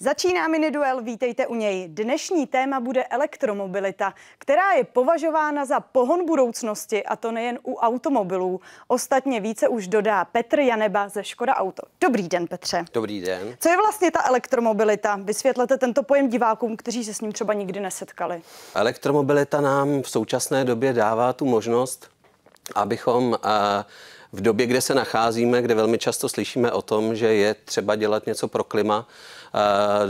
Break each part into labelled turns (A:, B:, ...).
A: Začíná miniduel, vítejte u něj. Dnešní téma bude elektromobilita, která je považována za pohon budoucnosti a to nejen u automobilů. Ostatně více už dodá Petr Janeba ze Škoda Auto. Dobrý den, Petře.
B: Dobrý den. Co je
A: vlastně ta elektromobilita? Vysvětlete tento pojem divákům, kteří se s ním třeba nikdy nesetkali.
B: Elektromobilita nám v současné době dává tu možnost, abychom uh, v době, kde se nacházíme, kde velmi často slyšíme o tom, že je třeba dělat něco pro klima,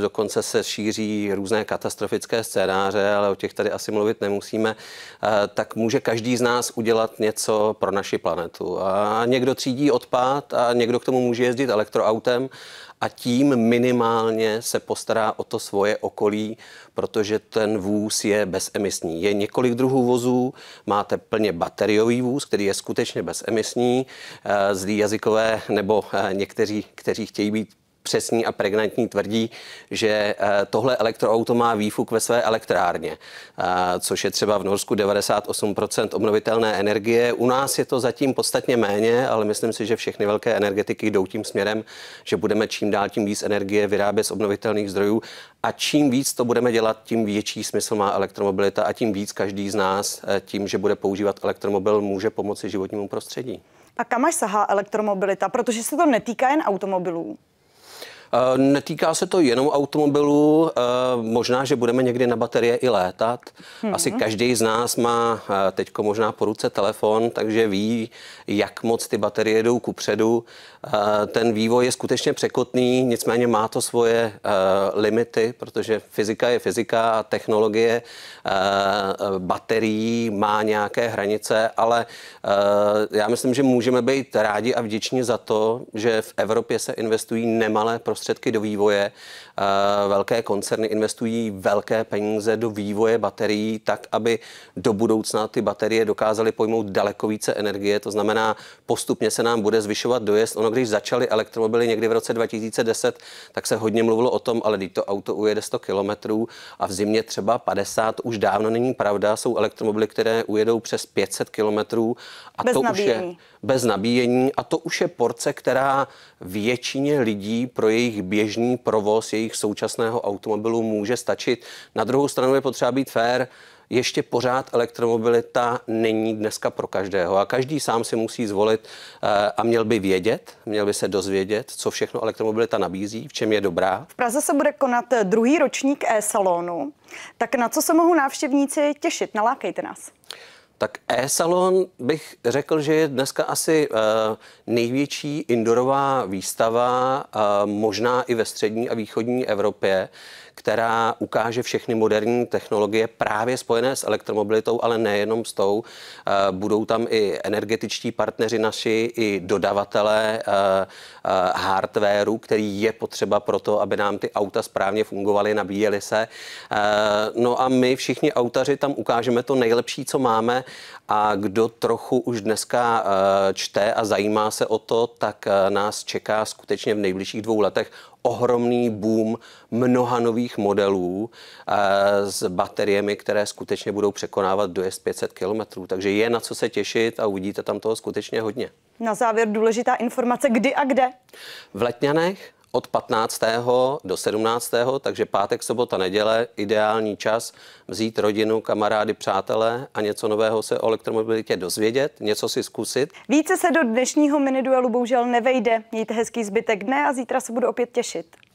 B: dokonce se šíří různé katastrofické scénáře, ale o těch tady asi mluvit nemusíme, tak může každý z nás udělat něco pro naši planetu. A někdo třídí odpad a někdo k tomu může jezdit elektroautem a tím minimálně se postará o to svoje okolí, protože ten vůz je bezemisní. Je několik druhů vozů, máte plně bateriový vůz, který je skutečně bezemisní, eh, zlý jazykové nebo eh, někteří, kteří chtějí být přesní a pregnantní, tvrdí, že eh, tohle elektroauto má výfuk ve své elektrárně, eh, což je třeba v Norsku 98% obnovitelné energie. U nás je to zatím podstatně méně, ale myslím si, že všechny velké energetiky jdou tím směrem, že budeme čím dál tím víc energie vyrábět z obnovitelných zdrojů a čím víc to budeme dělat, tím větší smysl má elektromobilita a tím víc každý z nás eh, tím, že bude používat elektromobil, může pomoci životnímu prostředí.
A: A kam až sahá elektromobilita? Protože se to netýká jen automobilů.
B: Eh, netýká se to jenom automobilů, eh, možná, že budeme někdy na baterie i létat. Mhm. Asi každý z nás má eh, teď možná po ruce telefon, takže ví, jak moc ty baterie jdou kupředu. Ten vývoj je skutečně překotný, nicméně má to svoje limity, protože fyzika je fyzika a technologie baterií má nějaké hranice, ale já myslím, že můžeme být rádi a vděční za to, že v Evropě se investují nemalé prostředky prostředky do vývoje. Eh, velké koncerny investují velké peníze do vývoje baterií, tak aby do budoucna ty baterie dokázaly pojmout daleko více energie. To znamená, postupně se nám bude zvyšovat dojezd. Ono, když začaly elektromobily někdy v roce 2010, tak se hodně mluvilo o tom, ale když to auto ujede 100 kilometrů a v zimě třeba 50, už dávno není pravda. Jsou elektromobily, které ujedou přes 500 kilometrů a bez to nabíjení. už je bez nabíjení a to už je porce, která většině lidí pro její jejich běžný provoz jejich současného automobilu může stačit. Na druhou stranu je potřeba být fér, ještě pořád elektromobilita není dneska pro každého a každý sám si musí zvolit eh, a měl by vědět, měl by se dozvědět, co všechno elektromobilita nabízí, v čem je dobrá. V
A: Praze se bude konat druhý ročník e-salonu. Tak na co se mohou návštěvníci těšit? Nalákejte nás.
B: Tak e-salon bych řekl, že je dneska asi eh, největší indorová výstava, eh, možná i ve střední a východní Evropě, která ukáže všechny moderní technologie právě spojené s elektromobilitou, ale nejenom s tou. Eh, budou tam i energetičtí partneři naši, i dodavatelé hardwareu, který je potřeba pro to, aby nám ty auta správně fungovaly, nabíjely se. No a my všichni autaři tam ukážeme to nejlepší, co máme a kdo trochu už dneska eh, čte a zajímá se o to, tak eh, nás čeká skutečně v nejbližších dvou letech ohromný boom mnoha nových modelů eh, s bateriemi, které skutečně budou překonávat dojezd 500 kilometrů. Takže je na co se těšit a uvidíte tam toho skutečně hodně.
A: Na závěr důležitá informace, kdy a kde?
B: V Letňanech od 15. do 17. takže pátek, sobota, neděle, ideální čas vzít rodinu, kamarády, přátelé a něco nového se o elektromobilitě dozvědět, něco si zkusit.
A: Více se do dnešního miniduelu bohužel nevejde. Mějte hezký zbytek dne a zítra se budu opět těšit.